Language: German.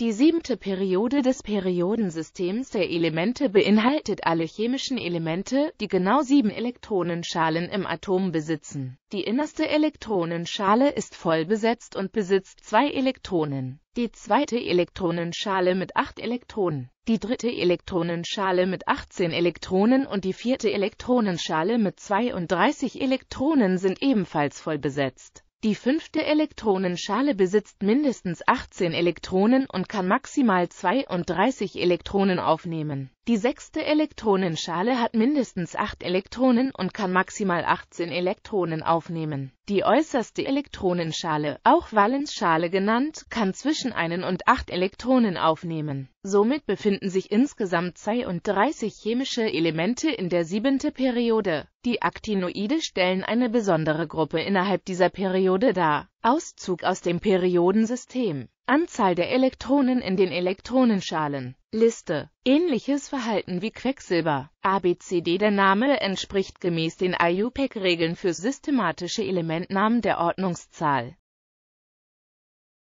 Die siebte Periode des Periodensystems der Elemente beinhaltet alle chemischen Elemente, die genau sieben Elektronenschalen im Atom besitzen. Die innerste Elektronenschale ist voll besetzt und besitzt zwei Elektronen. Die zweite Elektronenschale mit acht Elektronen, die dritte Elektronenschale mit 18 Elektronen und die vierte Elektronenschale mit 32 Elektronen sind ebenfalls voll besetzt. Die fünfte Elektronenschale besitzt mindestens 18 Elektronen und kann maximal 32 Elektronen aufnehmen die sechste Elektronenschale hat mindestens 8 Elektronen und kann maximal 18 Elektronen aufnehmen. Die äußerste Elektronenschale, auch Valenzschale genannt, kann zwischen 1 und 8 Elektronen aufnehmen. Somit befinden sich insgesamt 32 chemische Elemente in der siebente Periode. Die Actinoide stellen eine besondere Gruppe innerhalb dieser Periode dar Auszug aus dem Periodensystem. Anzahl der Elektronen in den Elektronenschalen. Liste. Ähnliches Verhalten wie Quecksilber. ABCD Der Name entspricht gemäß den IUPAC-Regeln e für systematische Elementnamen der Ordnungszahl